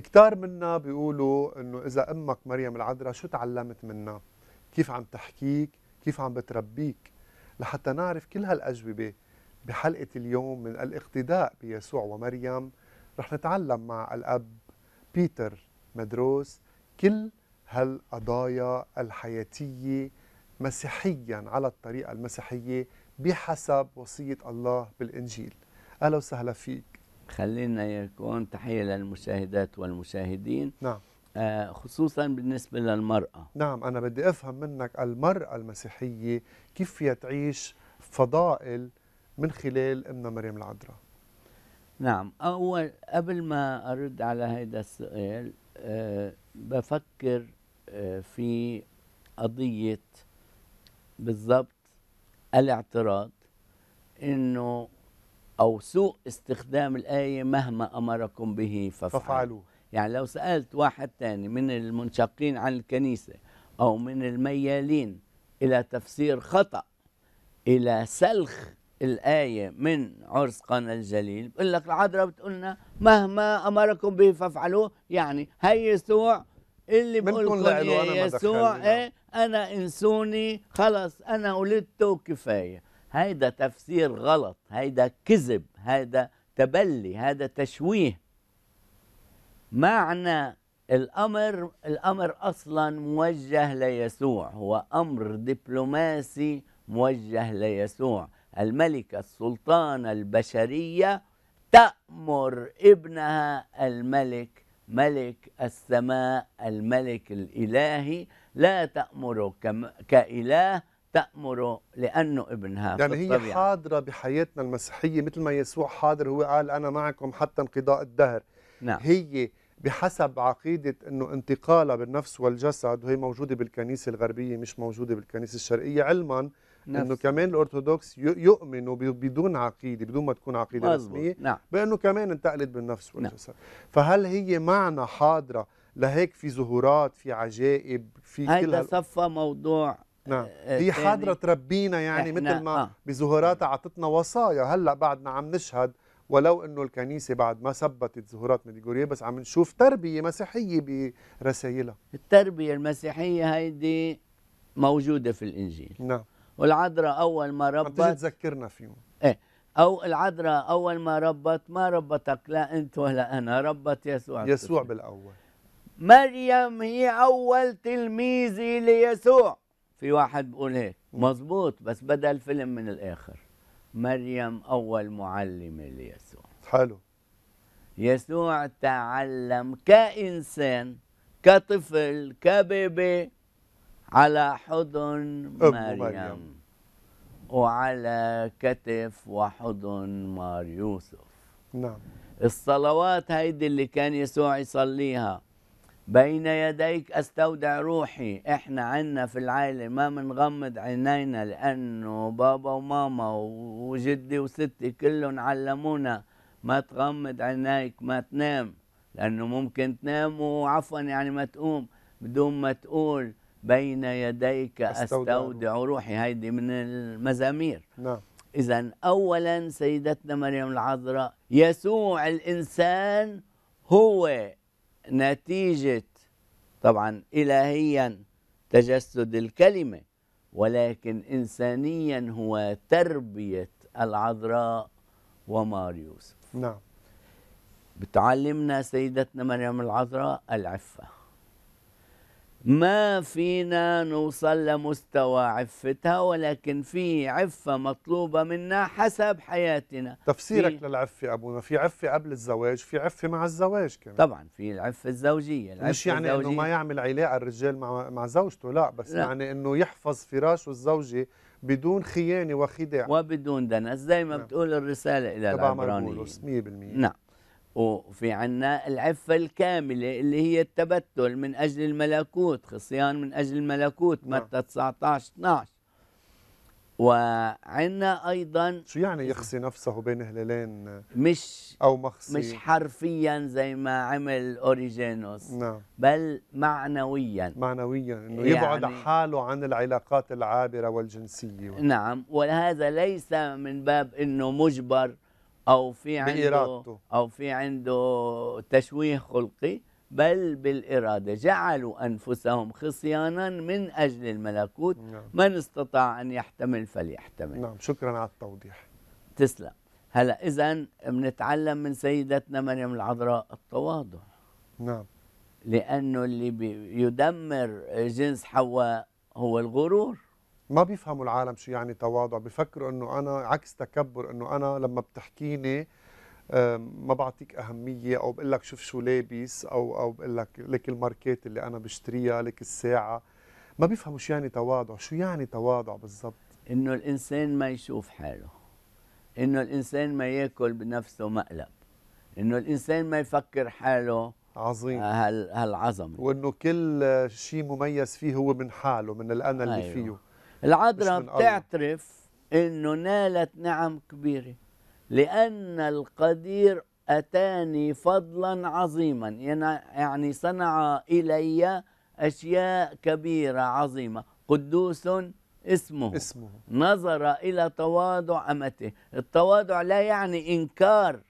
كتار منا بيقولوا انه اذا امك مريم العذراء شو تعلمت منها كيف عم تحكيك كيف عم بتربيك لحتى نعرف كل هالاجوبه بحلقه اليوم من الاقتداء بيسوع ومريم رح نتعلم مع الاب بيتر مدروس كل هالقضايا الحياتيه مسيحيا على الطريقه المسيحيه بحسب وصيه الله بالانجيل اهلا وسهلا فيك خلينا يكون تحية للمشاهدات والمشاهدين نعم آه، خصوصا بالنسبة للمرأة نعم أنا بدي أفهم منك المرأة المسيحية كيف فيها تعيش فضائل من خلال أمنا مريم العذراء نعم أول قبل ما أرد على هذا السؤال أه بفكر أه في قضية بالضبط الاعتراض انه أو سوء استخدام الآية مهما أمركم به فافعلوا ففعلوا. يعني لو سألت واحد تاني من المنشقين عن الكنيسة أو من الميالين إلى تفسير خطأ إلى سلخ الآية من عرس قنا الجليل بقول لك العذراء بتقولنا مهما أمركم به فافعلوه يعني هي يسوع اللي بقول لكم يا يسوع إيه؟ أنا إنسوني خلص أنا ولدت وكفاية هيدا تفسير غلط هيدا كذب هيدا تبلي هذا تشويه معنى الأمر الأمر أصلا موجه ليسوع هو أمر دبلوماسي موجه ليسوع الملكة السلطان البشرية تأمر ابنها الملك ملك السماء الملك الإلهي لا تأمره كإله تأمره لأنه ابنها يعني هي حاضرة بحياتنا المسيحية مثل ما يسوع حاضر هو قال أنا معكم حتى انقضاء الدهر نعم. هي بحسب عقيدة أنه انتقالها بالنفس والجسد وهي موجودة بالكنيسة الغربية مش موجودة بالكنيسة الشرقية علما نفس. انه كمان الارثوذكس يؤمنوا بدون عقيده بدون ما تكون عقيده رسميه نعم. بانه كمان انتقلت بالنفس نعم. والجسد نعم. فهل هي معنى حاضره لهيك في ظهورات في عجائب في هيدا كل صفى موضوع نعم هي آه، آه، حاضره تربينا يعني مثل ما آه. بظهوراتها اعطتنا وصايا هلا بعدنا عم نشهد ولو انه الكنيسه بعد ما ثبتت زهورات ميديغوريا بس عم نشوف تربيه مسيحيه برسائلها التربيه المسيحيه هيدي موجوده في الانجيل نعم والعذراء اول ما ربت تذكرنا فيهم ايه او العذراء اول ما ربت ما ربتك لا انت ولا انا ربت يسوع يسوع بالاول مريم هي اول تلميذه ليسوع في واحد بيقول هيك مظبوط بس بدا الفيلم من الاخر مريم اول معلمه ليسوع حلو يسوع تعلم كانسان كطفل كبيبي على حضن مريم, مريم وعلى كتف وحضن مار يوسف نعم الصلوات هيدي اللي كان يسوع يصليها بين يديك استودع روحي احنا عنا في العائلة ما بنغمض عينينا لانه بابا وماما وجدي وستي كلهم علمونا ما تغمض عينيك ما تنام لانه ممكن تنام وعفوا يعني ما تقوم بدون ما تقول بين يديك استودع, أستودع روحي هيدي من المزامير نعم اذا اولا سيدتنا مريم العذراء يسوع الانسان هو نتيجة طبعا إلهيا تجسد الكلمة ولكن إنسانيا هو تربية العذراء ومار يوسف نعم بتعلمنا سيدتنا مريم العذراء العفة ما فينا نوصل لمستوى عفتها ولكن في عفة مطلوبة منا حسب حياتنا تفسيرك في... للعفة أبونا في عفة قبل الزواج في عفة مع الزواج كمان طبعا في العفة الزوجية العفة مش يعني الزوجية. أنه ما يعمل علاقة الرجال مع, مع زوجته لا بس لا. يعني أنه يحفظ فراشه الزوجة بدون خيانة وخداع وبدون دنس زي ما نعم. بتقول الرسالة إلى العبرانيين طبعا 100% نعم وفي عنا العفة الكاملة اللي هي التبتل من أجل الملكوت خصيان من أجل الملكوت نعم. متى 19 12 وعنا أيضا شو يعني يخصي نفسه بين هلالين مش أو مخصي مش حرفيا زي ما عمل أوريجينوس نعم بل معنويا معنويا إنه يعني يبعد حاله عن العلاقات العابرة والجنسية نعم وهذا ليس من باب إنه مجبر او في عنده بإرادته. او في عنده تشويه خلقي بل بالاراده جعلوا انفسهم خصيانا من اجل الملكوت نعم. من استطاع ان يحتمل فليحتمل نعم شكرا على التوضيح تسلم هلا اذا بنتعلم من سيدتنا مريم العذراء التواضع نعم لانه اللي بيدمر جنس حواء هو الغرور ما بيفهموا العالم شو يعني تواضع بيفكروا انه انا عكس تكبر انه انا لما بتحكيني ما بعطيك اهميه او بقول لك شوف شو لابس او او بقول لك لك الماركات اللي انا بشتريها لك الساعه ما بيفهموا شو يعني تواضع شو يعني تواضع بالضبط انه الانسان ما يشوف حاله انه الانسان ما ياكل بنفسه مقلب انه الانسان ما يفكر حاله عظيم آه، هال هالعظمه وانه كل شيء مميز فيه هو من حاله من الانا اللي أيوه. فيه العذراء بتعترف انه نالت نعم كبيره لان القدير اتاني فضلا عظيما يعني صنع الي اشياء كبيره عظيمه قدوس اسمه اسمه نظر الى تواضع امته التواضع لا يعني انكار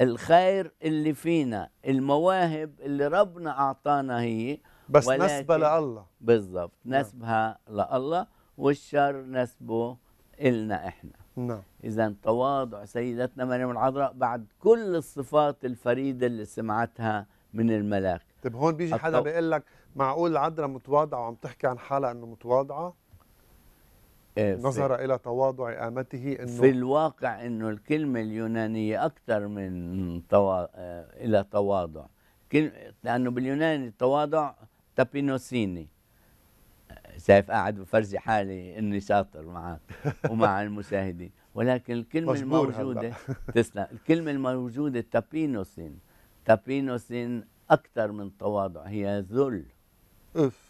الخير اللي فينا المواهب اللي ربنا اعطانا هي بس نسبه لله بالضبط نعم. نسبها لله والشر نسبه إلنا إحنا نعم إذا تواضع سيدتنا مريم العذراء بعد كل الصفات الفريدة اللي سمعتها من الملاك طيب هون بيجي الطو... حدا بيقول لك معقول العذراء متواضعة وعم تحكي عن حالها أنه متواضعة؟ إيه نظر إلى تواضع آمته أنه في الواقع أنه الكلمة اليونانية أكثر من توا... إلى تواضع لأنه باليوناني التواضع تابينوسيني سيف قاعد بفرجي حالي اني شاطر معك ومع المشاهدين ولكن الكلمه الموجوده تسلم الكلمه الموجوده تابينوسين تابينوسين اكثر من تواضع هي ذل اف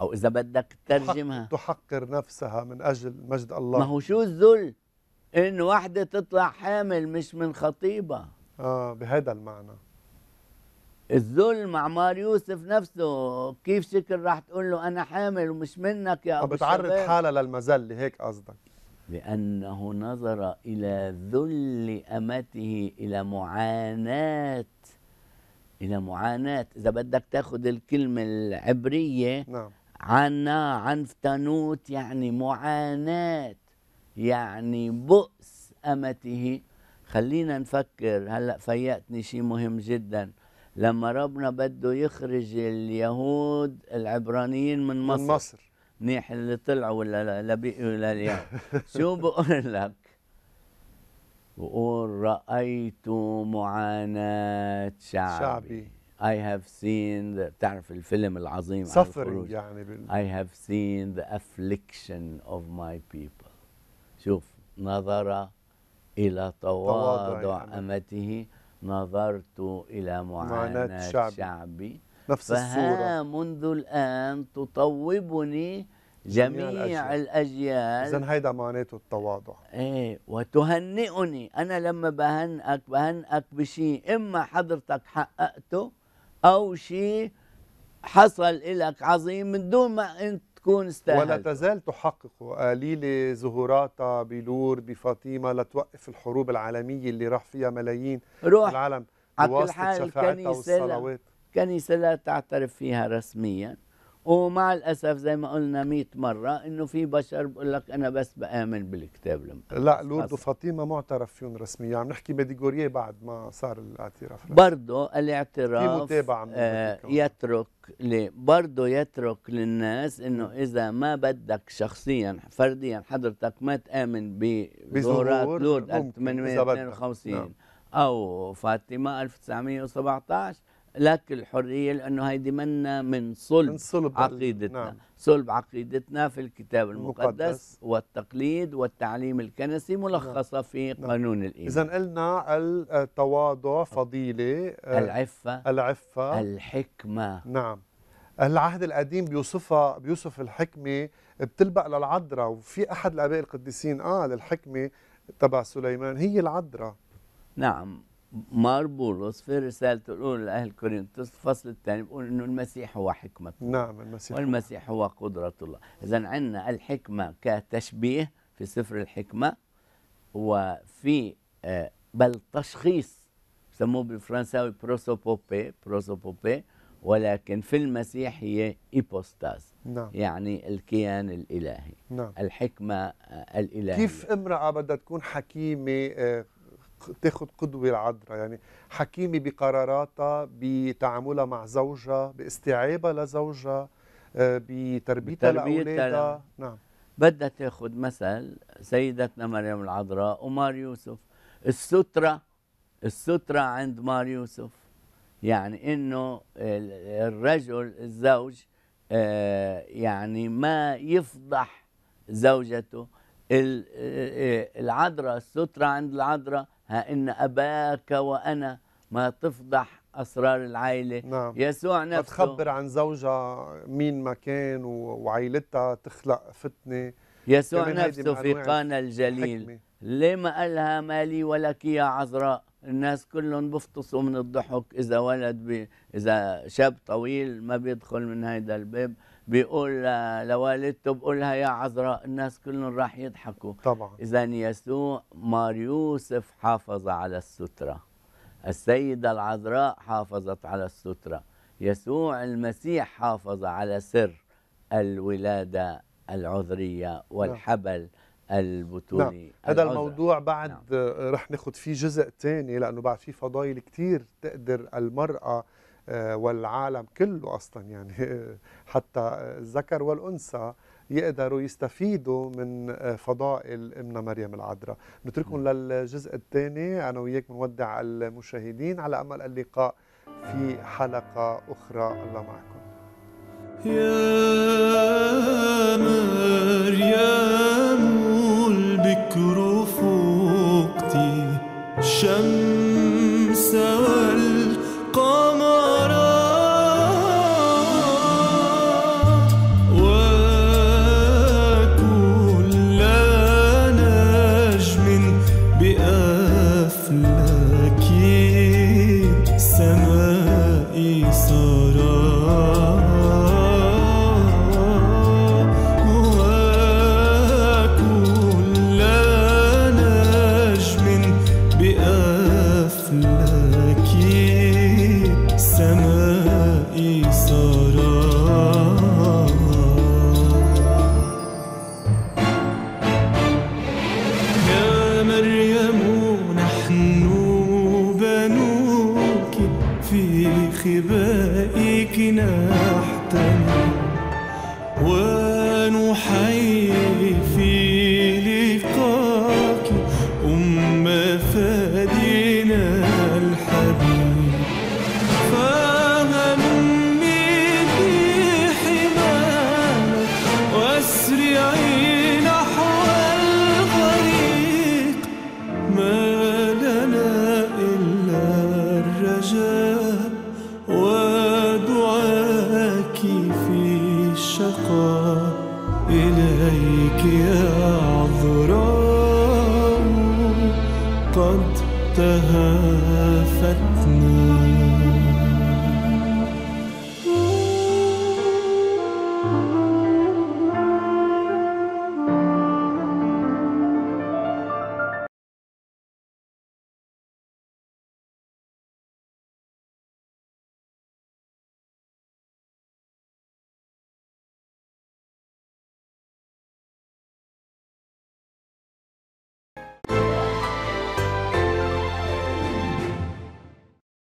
او اذا بدك تترجمها تحقر نفسها من اجل مجد الله ما هو شو الذل ان وحده تطلع حامل مش من خطيبه اه بهذا المعنى الذل مع مار يوسف نفسه كيف شكل راح تقول له انا حامل ومش منك يا ابو بتعرض حالها للمذله هيك قصدك لانه نظر الى ذل امته الى معاناه الى معاناه اذا بدك تاخذ الكلمه العبريه نعم عنا فتنوت يعني معاناه يعني بؤس امته خلينا نفكر هلا فيأتني شيء مهم جدا لما ربنا بده يخرج اليهود العبرانيين من مصر من مصر منيح اللي طلعوا ولا ولا لليوم يعني. شو بقول لك بقول رأيت معاناة شعبي, شعبي. I have seen the بتعرف الفيلم العظيم suffering يعني بال... I have seen the affliction of my people شوف نظر إلى تواضع, تواضع يعني. أمته يعني. نظرت إلى معاناة شعبي, شعبي نفس فها الصورة منذ الآن تطوبني جميع, جميع الأجيال إذا هيدا معناته التواضع إيه وتهنئني أنا لما بهنئك بهنئك بشيء إما حضرتك حققته أو شيء حصل لك عظيم من دون ما أنت تكون استاهلت ولا تزال تحقق قليلة ظهوراتها بلور بفاطمة لتوقف الحروب العالمية اللي راح فيها ملايين روح العالم بواسطة شفاعتها والصلوات الكنيسة لا تعترف فيها رسميا ومع الاسف زي ما قلنا 100 مره انه في بشر بقول لك انا بس بامن بالكتاب المقدس لا لورد وفاطمه معترف فيهم رسميا عم نحكي ميديغوريه بعد ما صار الاعتراف برضه الاعتراف في متابعه من آه يترك برضه يترك للناس انه اذا ما بدك شخصيا فرديا حضرتك ما تامن بظهورات لورد 1852 نعم. او فاطمه 1917 لك الحريه لانه هيدي منا من صلب, من صلب عقيدتنا نعم. صلب عقيدتنا في الكتاب المقدس, المقدس والتقليد والتعليم الكنسي ملخصه نعم. في نعم. قانون نعم. الايمان اذا قلنا التواضع فضيله آه، العفه العفه الحكمه نعم العهد القديم بيوصفها بيوصف الحكمه بتلبق للعذراء وفي احد الاباء القديسين قال الحكمه تبع سليمان هي العذراء نعم مار بولس في رسالته الاولى لاهل كورنثوس الفصل الثاني بيقول انه المسيح هو حكمه نعم المسيح والمسيح هو قدره الله اذا عندنا الحكمه كتشبيه في سفر الحكمه وفي آه، بل تشخيص سموه بالفرنساوي بروسوبوبي بروسوبوبي ولكن في المسيح هي إيبوستاز نعم. يعني الكيان الإلهي نعم. الحكمة آه، الإلهية كيف امرأة بدها تكون حكيمة آه، تاخذ قدوه العذراء يعني حكيمه بقراراتها بتعاملها مع زوجها باستيعابها لزوجها آه، بتربيتها لاولادها نعم بدها تاخذ مثل سيدتنا مريم العذراء ومار يوسف الستره الستره عند مار يوسف يعني انه الرجل الزوج آه، يعني ما يفضح زوجته آه، العذراء السترة عند العذراء ها إن أباك وأنا ما تفضح أسرار العائلة نعم. يسوع نفسه تخبر عن زوجها مين ما كان وعائلتها تخلق فتنة يسوع نفسه في قانا الجليل ليه ما قالها مالي ولك يا عذراء الناس كلهم بفطسوا من الضحك إذا ولد بي إذا شاب طويل ما بيدخل من هيدا الباب بيقول لوالدته بقول لها يا عذراء الناس كلهم راح يضحكوا طبعا اذا يسوع مار يوسف حافظ على الستره السيده العذراء حافظت على الستره يسوع المسيح حافظ على سر الولاده العذريه نعم. والحبل البطولي نعم. هذا الموضوع بعد نعم. رح ناخذ فيه جزء ثاني لانه بعد في فضايل كثير تقدر المراه آه، والعالم كله اصلا يعني حتى الذكر والانثى يقدروا يستفيدوا من آه، فضائل امنا مريم العذراء نتركهم للجزء الثاني انا وياك بنودع المشاهدين على امل اللقاء في حلقه اخرى الله معكم يا مريم البكر فوقتي شمس